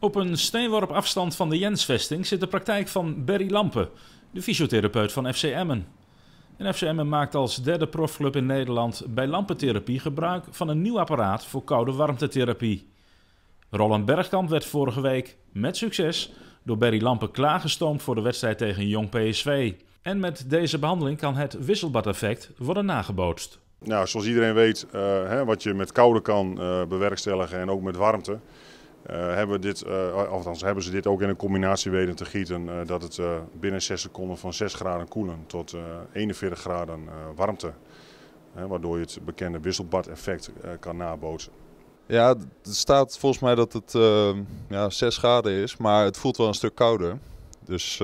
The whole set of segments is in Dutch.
Op een steenworp afstand van de Jensvesting zit de praktijk van Berry Lampen, de fysiotherapeut van FC Emmen. En FC Emmen maakt als derde profclub in Nederland bij lampentherapie gebruik van een nieuw apparaat voor koude warmtetherapie. Roland Bergkamp werd vorige week met succes door Berry Lampen klaargestoomd voor de wedstrijd tegen Jong PSV. En met deze behandeling kan het wisselbad-effect worden nagebootst. Nou, zoals iedereen weet, eh, hè, wat je met koude kan eh, bewerkstelligen en ook met warmte, eh, hebben, dit, eh, althans, hebben ze dit ook in een combinatie weten te gieten eh, dat het binnen 6 seconden van 6 graden koelen tot 41 graden warmte. waardoor je het bekende wisselbad-effect kan nabootsen. Ja, het staat volgens mij dat het ja, 6 graden is, maar het voelt wel een stuk kouder. Dus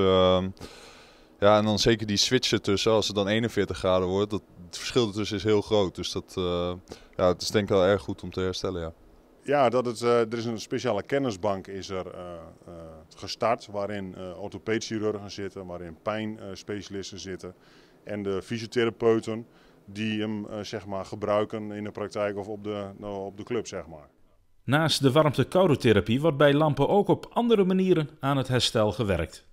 ja, en dan zeker die switchen tussen, als het dan 41 graden wordt, dat, het verschil ertussen is heel groot. Dus dat ja, het is denk ik wel erg goed om te herstellen, ja. Ja, dat het, eh, er is een speciale kennisbank is er, eh, eh, gestart waarin orthopedchirurgen zitten, waarin pijnspecialisten zitten en de fysiotherapeuten die hem zeg maar, gebruiken in de praktijk of op de, nou, op de club. Zeg maar. Naast de warmte-koudetherapie wordt bij lampen ook op andere manieren aan het herstel gewerkt.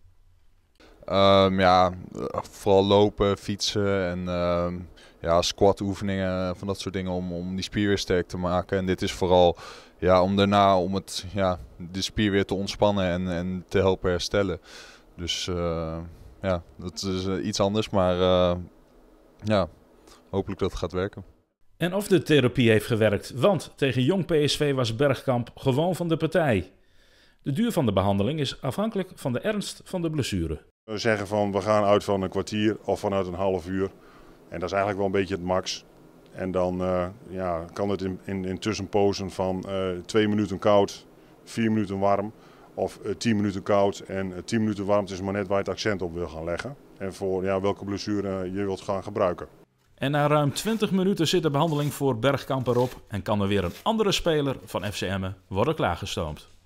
Um, ja, vooral lopen, fietsen en um, ja, squat oefeningen, van dat soort dingen om, om die spier weer sterk te maken. En dit is vooral ja, om daarna om het, ja, de spier weer te ontspannen en, en te helpen herstellen. Dus uh, ja, dat is eh, iets anders, maar uh, ja, hopelijk dat het gaat werken. En of de therapie heeft gewerkt, want tegen jong PSV was Bergkamp gewoon van de partij. De duur van de behandeling is afhankelijk van de ernst van de blessure. We zeggen van we gaan uit van een kwartier of vanuit een half uur. En dat is eigenlijk wel een beetje het max. En dan eh, ja, kan het in, in, tussenpozen van uh, twee minuten koud, vier minuten warm. Of uh, tien minuten koud en tien minuten warm. Het is maar net waar je het accent op wil gaan leggen. En voor ja, welke blessure je wilt gaan gebruiken. En na ruim 20 minuten zit de behandeling voor Bergkamp erop. En kan er weer een andere speler van FCM worden klaargestoomd.